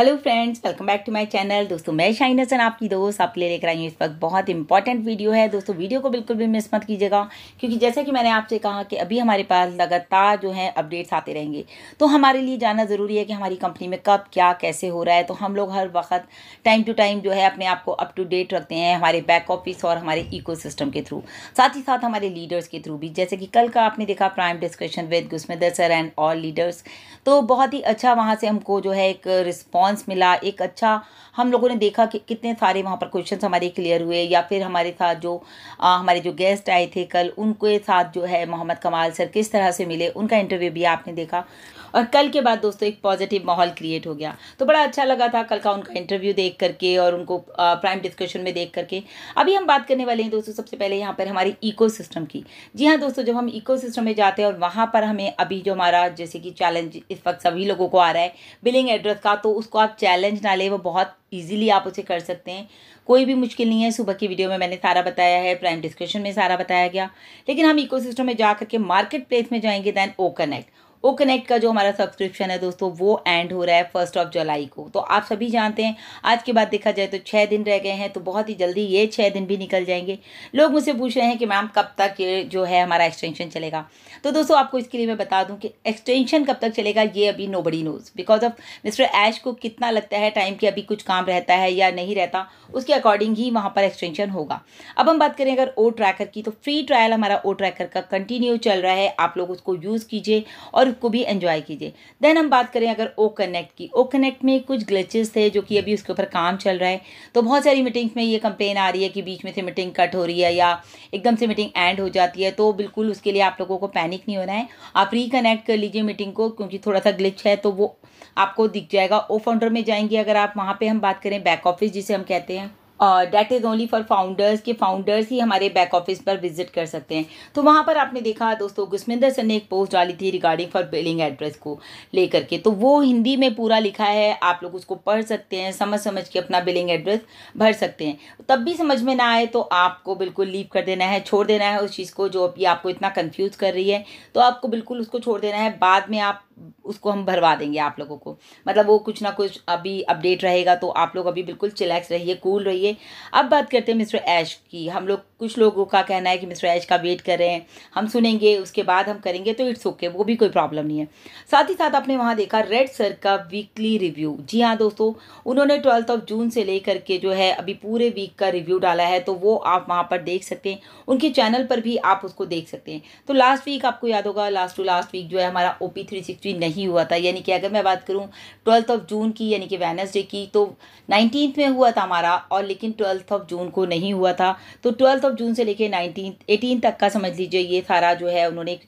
hello friends welcome back to my channel दोस्तों मैं shine Hasan आपकी दोस्त आप ले लेकर आई हूँ इस वक्त बहुत इंपॉर्टेंट वीडियो है दोस्तों वीडियो को बिल्कुल भी मिस मत कीजिएगा क्योंकि जैसा कि मैंने आपसे कहा कि अभी हमारे पास लगातार जो है अपडेट्स आते रहेंगे तो हमारे लिए जानना ज़रूरी है कि हमारी कंपनी में कब क्या कैसे हो रहा है तो हम लोग हर वक्त टाइम टू टाइम जो है अपने आप को अप टू डेट रखते हैं हमारे बैक ऑफिस और हमारे इको के थ्रू साथ ही साथ हमारे लीडर्स के थ्रू भी जैसे कि कल का आपने देखा प्राइम डिस्कशन विद गुस्मेदर सर एंड ऑल लीडर्स तो बहुत ही अच्छा वहाँ से हमको जो है एक रिस्पॉन्स रिस्पांस मिला एक अच्छा हम लोगों ने देखा कि कितने सारे वहाँ पर क्वेश्चन हमारे क्लियर हुए या फिर हमारे साथ जो आ, हमारे जो गेस्ट आए थे कल उनके साथ जो है मोहम्मद कमाल सर किस तरह से मिले उनका इंटरव्यू भी आपने देखा और कल के बाद दोस्तों एक पॉजिटिव माहौल क्रिएट हो गया तो बड़ा अच्छा लगा था कल का उनका इंटरव्यू देख करके और उनको प्राइम डिस्कशन में देख करके अभी हम बात करने वाले हैं दोस्तों सबसे पहले यहाँ पर हमारे इकोसिस्टम की जी हाँ दोस्तों जब हम इकोसिस्टम में जाते हैं और वहाँ पर हमें अभी जो हमारा जैसे कि चैलेंज इस वक्त सभी लोगों को आ रहा है बिलिंग एड्रेस का तो उस उसको आप चैलेंज ना ले वो बहुत इजीली आप उसे कर सकते हैं कोई भी मुश्किल नहीं है सुबह की वीडियो में मैंने सारा बताया है प्राइम डिस्कशन में सारा बताया गया लेकिन हम इकोसिस्टम में जा करके मार्केट प्लेस में जाएंगे then O connect O connect का जो हमारा सब्सक्रिप्शन है दोस्तों वो एंड हो रहा है फर्स्ट ऑफ जुलाई को तो आप सभी जानते हैं आज के बाद देखा जाए तो छः दिन रह गए हैं तो बहुत ही जल्दी ये छः दिन भी निकल जाएंगे लोग मुझसे पूछ रहे हैं कि मैम कब तक ये जो है हमारा एक्सटेंशन चलेगा तो दोस्तों आपको इसके लिए मैं बता दूँ कि एक्सटेंशन कब तक चलेगा ये अभी nobody knows because of mister Ash को कितना लगता है टाइम कि अभी कुछ काम रहता है या नहीं रहता उसके अकॉर्डिंग ही वहाँ पर एक्सटेंशन होगा अब हम बात करें अगर ओ ट्रैकर की तो फ्री ट्रायल हमारा ओ ट्रैकर का कंटिन्यू चल रहा है आप लोग उसको यूज़ कीजिए और और को भी एंजॉय कीजिए देन हम बात करें अगर ओ कनेक्ट की ओ कनेक्ट में कुछ ग्लिचेस थे जो कि अभी उसके ऊपर काम चल रहा है तो बहुत सारी मीटिंग्स में ये कंप्लेन आ रही है कि बीच में से मीटिंग कट हो रही है या एकदम से मीटिंग एंड हो जाती है तो बिल्कुल उसके लिए आप लोगों को पैनिक नहीं होना है आप रिकनेक्ट कर लीजिए मीटिंग को क्योंकि थोड़ा सा ग्लिच है तो वो आपको दिख जाएगा ओ फाउंडर में जाएंगे अगर आप वहाँ पर हम बात करें बैक ऑफिस जिसे हम कहते हैं that is only for founders के फाउंडर्स ही हमारे बैक ऑफिस पर विजिट कर सकते हैं तो वहाँ पर आपने देखा दोस्तों गुस्मिंदर सर ने एक पोस्ट डाली थी रिगार्डिंग फॉर बिलिंग एड्रेस को लेकर के तो वो हिंदी में पूरा लिखा है आप लोग उसको पढ़ सकते हैं समझ समझ के अपना बिलिंग एड्रेस भर सकते हैं तब भी समझ में ना आए तो आपको बिल्कुल लीव कर देना है छोड़ देना है उस चीज़ को जो अभी आपको इतना कन्फ्यूज़ कर रही है तो आपको बिल्कुल उसको छोड़ देना है बाद में आप उसको हम भरवा देंगे आप लोगों को मतलब वो कुछ ना कुछ अभी अपडेट रहेगा तो आप लोग अभी बिल्कुल चिलैक्स रहिए कूल रहिए अब बात करते हैं मिस्टर ऐश की हम लोग कुछ लोगों का कहना है कि मिस्टर ऐश का वेट कर रहे हैं हम सुनेंगे उसके बाद हम करेंगे तो इट्स ओके वो भी कोई प्रॉब्लम नहीं है साथ ही साथ आपने वहाँ देखा रेड सर का वीकली रिव्यू जी हाँ दोस्तों उन्होंने ट्वेल्थ ऑफ जून से लेकर के जो है अभी पूरे वीक का रिव्यू डाला है तो वो आप वहाँ पर देख सकते हैं उनके चैनल पर भी आप उसको देख सकते हैं तो लास्ट वीक आपको याद होगा लास्ट टू लास्ट वीक जो है हमारा O P three sixty history नहीं हुआ था यानी कि अगर मैं बात करूँ ट्वेल्थ ऑफ जून की यानी कि वेनसडे की तो नाइनटीन्थ में हुआ था हमारा और लेकिन ट्वेल्थ ऑफ जून को नहीं हुआ था तो ट्वेल्थ ऑफ जून से लेके नाइनटीन एटीन तक का समझ लीजिए ये सारा जो है उन्होंने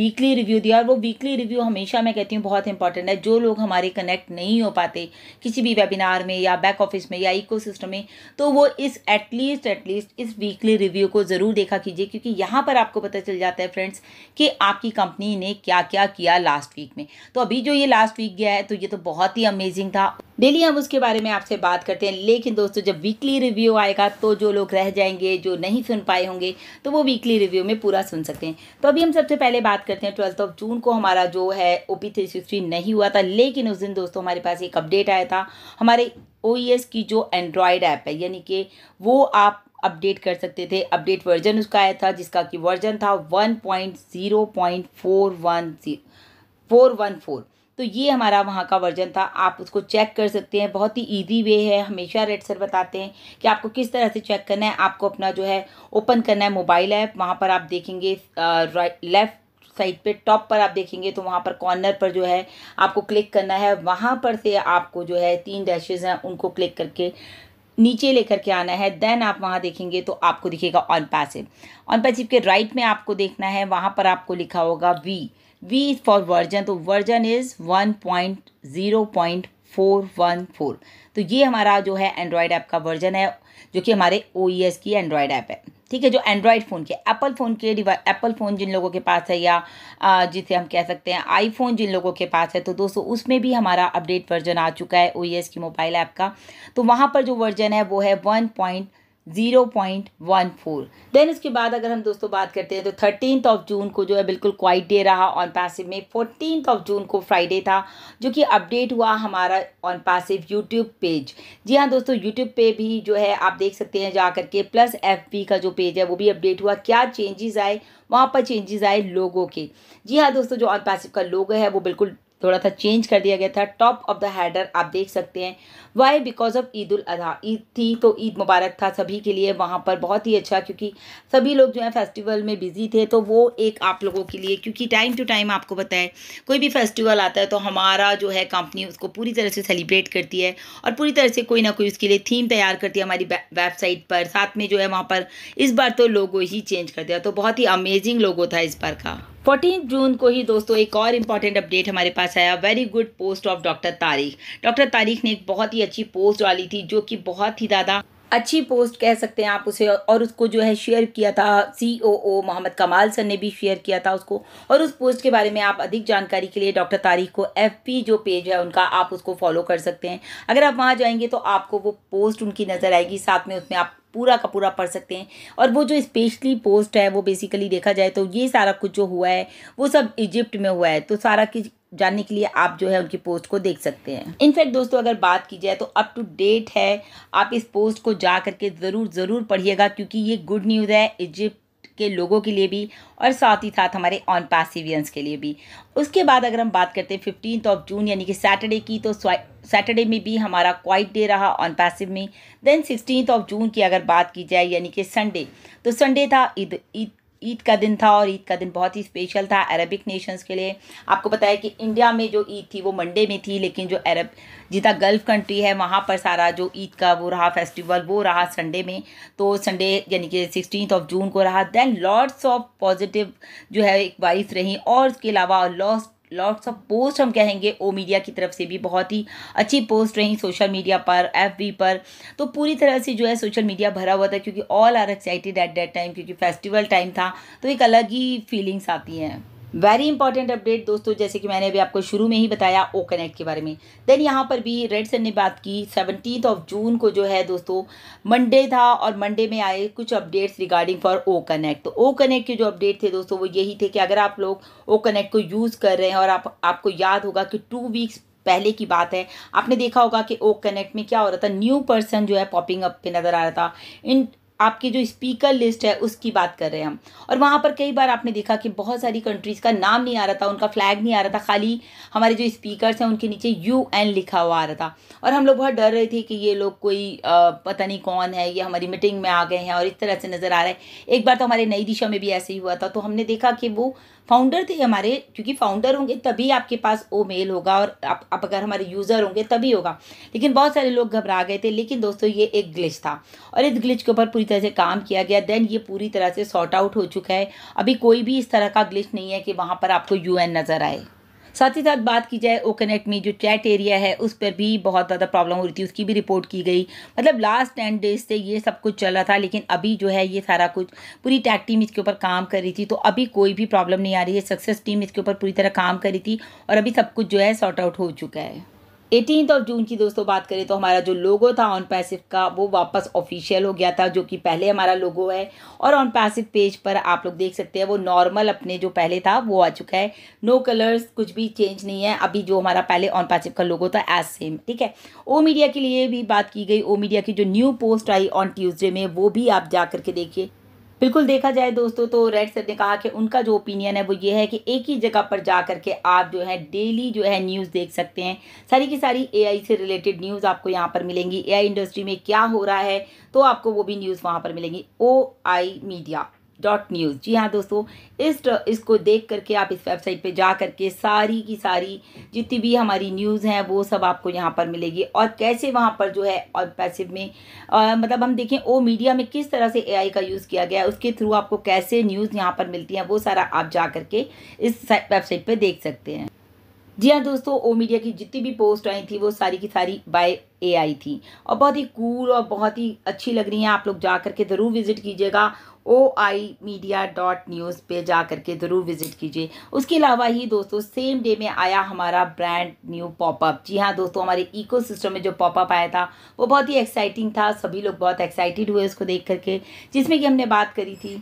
वीकली रिव्यू दिया और वो वीकली रिव्यू हमेशा मैं कहती हूँ बहुत इंपॉर्टेंट है जो लोग हमारे कनेक्ट नहीं हो पाते किसी भी वेबिनार में या बैक ऑफिस में या इको में तो वो इस एटलीस्ट एटलीस्ट इस वीकली रिव्यू को ज़रूर देखा कीजिए क्योंकि यहाँ पर आपको पता चल जाता है फ्रेंड्स कि आपकी कंपनी ने क्या क्या किया लास्ट वीक में में तो अभी जो ये लास्ट वीक गया है तो ये तो बहुत ही अमेजिंग था डेली हम उसके बारे में आपसे बात करते हैं लेकिन दोस्तों जब वीकली रिव्यू आएगा तो जो लोग रह जाएंगे जो नहीं सुन पाए होंगे तो वो वीकली रिव्यू में पूरा सुन सकते हैं तो अभी हम सबसे पहले बात करते हैं ट्वेल्थ ऑफ जून को हमारा जो है ओ पी थ्री सिक्सटी नहीं हुआ था लेकिन उस दिन दोस्तों हमारे पास एक अपडेट आया था हमारे ओ e की जो एंड्रॉयड ऐप है यानी कि वो आप अपडेट कर सकते थे अपडेट वर्जन उसका आया था जिसका कि वर्जन था one point zero point four one zero four one four तो ये हमारा वहाँ का वर्जन था आप उसको चेक कर सकते हैं बहुत ही ईजी वे है हमेशा रेड सर बताते हैं कि आपको किस तरह से चेक करना है आपको अपना जो है ओपन करना है मोबाइल ऐप वहाँ पर आप देखेंगे राइट लेफ़्ट साइड पे टॉप पर आप देखेंगे तो वहाँ पर कॉर्नर पर जो है आपको क्लिक करना है वहाँ पर से आपको जो है तीन डैशेज हैं उनको क्लिक करके नीचे लेकर के आना है देन आप वहाँ देखेंगे तो आपको दिखेगा ऑन पैसिव ऑन पैसिव के राइट में आपको देखना है वहाँ पर आपको लिखा होगा V V is for version तो version is one point zero point four one four तो ये हमारा जो है एंड्रॉयड ऐप का वर्जन है जो कि हमारे ओ e की एंड्रॉयड ऐप है ठीक है जो एंड्रॉयड फ़ोन के एप्पल फ़ोन के एप्पल फ़ोन जिन लोगों के पास है या जिसे हम कह सकते हैं आईफोन जिन लोगों के पास है तो दोस्तों उसमें भी हमारा अपडेट वर्जन आ चुका है ओ e की मोबाइल ऐप का तो वहाँ पर जो वर्जन है वो है one point zero point one four then इसके बाद अगर हम दोस्तों बात करते हैं तो थर्टीन ऑफ जून को जो है बिल्कुल क्वाइट डे रहा ऑन पैसिव में फोर्टीन ऑफ जून को फ्राइडे था जो कि अपडेट हुआ हमारा ऑन पैसिव यूट्यूब पेज जी हाँ दोस्तों यूट्यूब पे भी जो है आप देख सकते हैं जा करके प्लस एफ का जो पेज है वो भी अपडेट हुआ क्या चेंजेस आए वहाँ पर चेंजेस आए लोगों के जी हाँ दोस्तों जो ऑन पैसिव का लोगो है वो बिल्कुल थोड़ा सा चेंज कर दिया गया था टॉप ऑफ द हैडर आप देख सकते हैं why because of Eid ul Azha Eid थी तो ईद मुबारक था सभी के लिए वहाँ पर बहुत ही अच्छा क्योंकि सभी लोग जो है फेस्टिवल में बिजी थे तो वो एक आप लोगों के लिए क्योंकि टाइम टू टाइम आपको पता है कोई भी फेस्टिवल आता है तो हमारा जो है कंपनी उसको पूरी तरह से सेलिब्रेट करती है और पूरी तरह से कोई ना कोई उसके लिए थीम तैयार करती है हमारी वेबसाइट पर साथ में जो है वहाँ पर इस बार तो लोगो ही चेंज कर दिया तो बहुत ही अमेजिंग लोगो था इस बार का फोर्टीन जून को ही दोस्तों एक और इम्पॉर्टेंट अपडेट हमारे पास आया very good post of doctor Tariq doctor Tariq ने एक बहुत ही अच्छी पोस्ट डाली थी जो कि बहुत ही ज़्यादा अच्छी पोस्ट कह सकते हैं आप उसे और उसको जो है शेयर किया था सी ओ ओ मोहम्मद कमाल सर ने भी शेयर किया था उसको और उस पोस्ट के बारे में आप अधिक जानकारी के लिए डॉक्टर तारीख को एफ पी जो पेज है उनका आप उसको फॉलो कर सकते हैं अगर आप वहाँ जाएंगे तो आपको वो पोस्ट उनकी नज़र आएगी साथ में उसमें आप पूरा का पूरा पढ़ सकते हैं और वो जो स्पेशली पोस्ट है वो बेसिकली देखा जाए तो ये सारा कुछ जो हुआ है वो सब इजिप्ट में हुआ है तो सारा जानने के लिए आप जो है उनकी पोस्ट को देख सकते हैं इनफैक्ट दोस्तों अगर बात की जाए तो अप टू डेट है आप इस पोस्ट को जा करके ज़रूर ज़रूर पढ़िएगा क्योंकि ये गुड न्यूज़ है इजिप्ट के लोगों के लिए भी और साथ ही साथ हमारे ऑन पैसिवियंस के लिए भी उसके बाद अगर हम बात करते हैं फिफ्टीन ऑफ जून यानी कि सैटरडे की तो सैटरडे में भी हमारा क्वाइट डे रहा ऑन पैसिव में देन सिक्सटीन ऑफ जून की अगर बात की जाए यानी कि संडे तो संडे था ईद ईद ईद का दिन था और ईद का दिन बहुत ही स्पेशल था अरबिक नेशंस के लिए आपको पता है कि इंडिया में जो ईद थी वो मंडे में थी लेकिन जो अरब जितना गल्फ़ कंट्री है वहाँ पर सारा जो ईद का वो रहा फेस्टिवल वो रहा संडे में तो संडे यानी कि सिक्सटीन ऑफ जून को रहा दैन लॉर्ड्स ऑफ पॉजिटिव जो है एक वाइफ रही और उसके अलावा लॉस्ट लॉट्स ऑफ पोस्ट हम कहेंगे ओ मीडिया की तरफ से भी बहुत ही अच्छी पोस्ट रही सोशल मीडिया पर एफ पर तो पूरी तरह से जो है सोशल मीडिया भरा हुआ था क्योंकि all are excited at that time क्योंकि फेस्टिवल टाइम था तो एक अलग ही फीलिंग्स आती हैं वेरी इंपॉर्टेंट अपडेट दोस्तों जैसे कि मैंने अभी आपको शुरू में ही बताया ओ कनेक्ट के बारे में देन यहाँ पर भी रेड सन ने बात की सेवनटीन ऑफ जून को जो है दोस्तों मंडे था और मंडे में आए कुछ updates regarding for O connect तो ओ कनेक्ट के जो अपडेट थे दोस्तों वो यही थे कि अगर आप लोग ओ कनेक्ट को यूज़ कर रहे हैं और आप आपको याद होगा कि टू वीक्स पहले की बात है आपने देखा होगा कि ओ कनेक्ट में क्या हो रहा था न्यू पर्सन जो है पॉपिंग अप पे नज़र आ रहा था इन आपकी जो स्पीकर लिस्ट है उसकी बात कर रहे हैं हम और वहाँ पर कई बार आपने देखा कि बहुत सारी कंट्रीज़ का नाम नहीं आ रहा था उनका फ्लैग नहीं आ रहा था खाली हमारे जो स्पीकर्स हैं उनके नीचे यू एन लिखा हुआ आ रहा था और हम लोग बहुत डर रहे थे कि ये लोग कोई पता नहीं कौन है ये हमारी मीटिंग में आ गए हैं और इस तरह से नज़र आ रहा है एक बार तो हमारे नई दिशा में भी ऐसे ही हुआ था तो हमने देखा कि वो फाउंडर थे हमारे क्योंकि फाउंडर होंगे तभी आपके पास ओ मेल होगा और आप, अगर हमारे यूज़र होंगे तभी होगा लेकिन बहुत सारे लोग घबरा गए थे लेकिन दोस्तों ये एक ग्लिच था और इस ग्लिच के ऊपर पूरी तरह से काम किया गया देन ये पूरी तरह से सॉर्ट आउट हो चुका है अभी कोई भी इस तरह का ग्लिच नहीं है कि वहाँ पर आपको यू नज़र आए साथ ही साथ बात की जाए ओ कनेक्ट में जो चैट एरिया है उस पर भी बहुत ज़्यादा प्रॉब्लम हो रही थी उसकी भी रिपोर्ट की गई मतलब लास्ट टेन डेज से ये सब कुछ चल रहा था लेकिन अभी जो है ये सारा कुछ पूरी टैक टीम इसके ऊपर काम कर रही थी तो अभी कोई भी प्रॉब्लम नहीं आ रही है सक्सेस टीम इसके ऊपर पूरी तरह काम कर रही थी और अभी सब कुछ जो है सॉर्ट आउट हो चुका है एटीन ऑफ जून की दोस्तों बात करें तो हमारा जो लोगो था ऑन पैसिव का वो वापस ऑफिशियल हो गया था जो कि पहले हमारा लोगो है और ऑन पैसिव पेज पर आप लोग देख सकते हैं वो नॉर्मल अपने जो पहले था वो आ चुका है नो कलर्स कुछ भी चेंज नहीं है अभी जो हमारा पहले ऑन पैसिव का लोगो था एज सेम ठीक है ओ मीडिया के लिए भी बात की गई ओ मीडिया की जो न्यू पोस्ट आई ऑन ट्यूजडे में वो भी आप जा करके देखिए बिल्कुल देखा जाए दोस्तों तो रेड सर ने कहा कि उनका जो ओपिनियन है वो ये है कि एक ही जगह पर जा कर के आप जो है डेली जो है न्यूज़ देख सकते हैं सारी की सारी एआई से रिलेटेड न्यूज़ आपको यहाँ पर मिलेंगी एआई इंडस्ट्री में क्या हो रहा है तो आपको वो भी न्यूज़ वहाँ पर मिलेंगी O I media dot news जी हाँ दोस्तों इस इसको देख करके आप इस वेबसाइट पे जा करके सारी की सारी जितनी भी हमारी न्यूज़ हैं वो सब आपको यहाँ पर मिलेगी और कैसे वहाँ पर जो है और पैसिव में आ, मतलब हम देखें ओ मीडिया में किस तरह से एआई का यूज़ किया गया है उसके थ्रू आपको कैसे न्यूज़ यहाँ पर मिलती हैं वो सारा आप जा करके इस वेबसाइट पर देख सकते हैं जी हाँ दोस्तों ओ मीडिया की जितनी भी पोस्ट आई थी वो सारी की सारी बाय ए आई थी और बहुत ही कूल और बहुत ही अच्छी लग रही हैं आप लोग जा कर के ज़रूर विज़िट कीजिएगा O I media dot news पर जा कर के ज़रूर विज़िट कीजिए उसके अलावा ही दोस्तों सेम डे में आया हमारा ब्रांड न्यू पॉपअप जी हाँ दोस्तों हमारे इको सिस्टम में जो पॉपअप आया था वो बहुत ही एक्साइटिंग था सभी लोग बहुत एक्साइटेड हुए उसको देख करके जिसमें कि हमने बात करी थी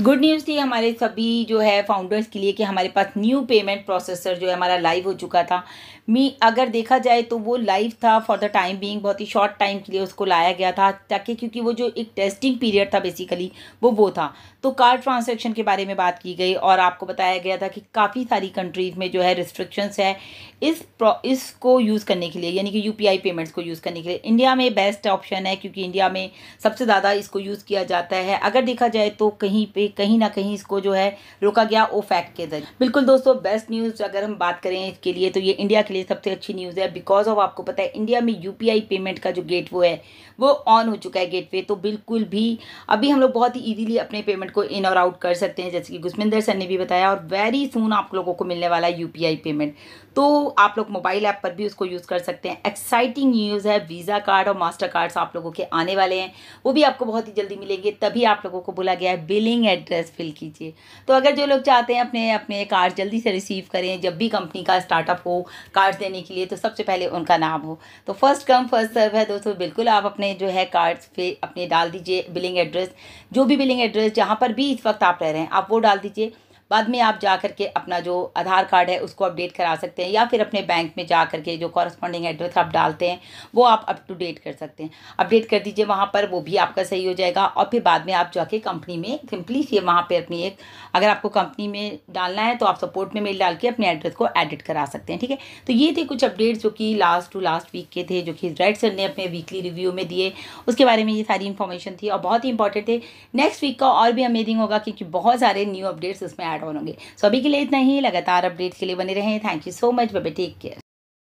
गुड न्यूज़ थी हमारे सभी जो है फाउंडर्स के लिए कि हमारे पास न्यू पेमेंट प्रोसेसर जो है हमारा लाइव हो चुका था मी अगर देखा जाए तो वो लाइव था फॉर द टाइम बीइंग बहुत ही शॉर्ट टाइम के लिए उसको लाया गया था ताकि क्योंकि वो जो एक टेस्टिंग पीरियड था बेसिकली वो वो था तो कार्ड ट्रांसैक्शन के बारे में बात की गई और आपको बताया गया था कि काफ़ी सारी कंट्रीज़ में जो है रिस्ट्रिक्शंस है इस इसको यूज़ करने के लिए यानी कि यूपीआई पेमेंट्स को यूज़ करने के लिए इंडिया में बेस्ट ऑप्शन है क्योंकि इंडिया में सबसे ज़्यादा इसको यूज़ किया जाता है अगर देखा जाए तो कहीं पर कहीं ना कहीं इसको जो है रोका गया ओ फैक्ट के जरिए बिल्कुल दोस्तों बेस्ट न्यूज़ अगर हम बात करें इसके लिए तो ये इंडिया के लिए सबसे अच्छी न्यूज़ है बिकॉज ऑफ आपको पता है इंडिया में यू पेमेंट का जो गेट है वो ऑन हो चुका है गेट तो बिल्कुल भी अभी हम लोग बहुत ही ईजीली भी अपने पेमेंट को इन और आउट कर सकते हैं जैसे कि गुस्मिंदर सर ने भी बताया और वेरी सुन आप लोगों को मिलने वाला है यू पेमेंट तो आप लोग मोबाइल ऐप पर भी उसको यूज़ कर सकते हैं एक्साइटिंग न्यूज़ है वीज़ा कार्ड और मास्टर कार्ड्स आप लोगों के आने वाले हैं वो भी आपको बहुत ही जल्दी मिलेंगे तभी आप लोगों को बोला गया है बिलिंग एड्रेस फिल कीजिए तो अगर जो लोग चाहते हैं अपने अपने कार्ड जल्दी से रिसीव करें जब भी कंपनी का स्टार्टअप हो कार्ड देने के लिए तो सबसे पहले उनका नाम हो तो फर्स्ट कम फर्स्ट सर्व है दोस्तों बिल्कुल आप अपने जो है कार्ड्स पे अपने डाल दीजिए बिलिंग एड्रेस जो भी बिलिंग एड्रेस जहाँ पर भी इस वक्त आप रह रहे हैं आप वो डाल दीजिए बाद में आप जा कर के अपना जो आधार कार्ड है उसको अपडेट करा सकते हैं या फिर अपने बैंक में जा कर के जो कॉरस्पॉन्डिंग एड्रेस आप डालते हैं वो आप अप टू डेट कर सकते हैं अपडेट कर दीजिए वहाँ पर वो भी आपका सही हो जाएगा और फिर बाद में आप जाके कंपनी में सिंपली से वहाँ पर अपनी एक अगर आपको कंपनी में डालना है तो आप सपोर्ट में मेल डाल के अपने एड्रेस को एडिट करा सकते हैं ठीक है तो ये थे कुछ अपडेट्स जो कि लास्ट टू लास्ट वीक के थे जो कि राइट सर ने अपने वीकली रिव्यू में दिए उसके बारे में ये सारी इन्फॉर्मेशन थी और बहुत ही इंपॉर्टेंट थे नेक्स्ट वीक का और भी अमेजिंग होगा क्योंकि बहुत सारे न्यू अपडेट्स उसमें ऐड ऑन होंगे सो अभी के लिए इतना ही लगातार अपडेट के लिए बने रहें thank you so much babe take care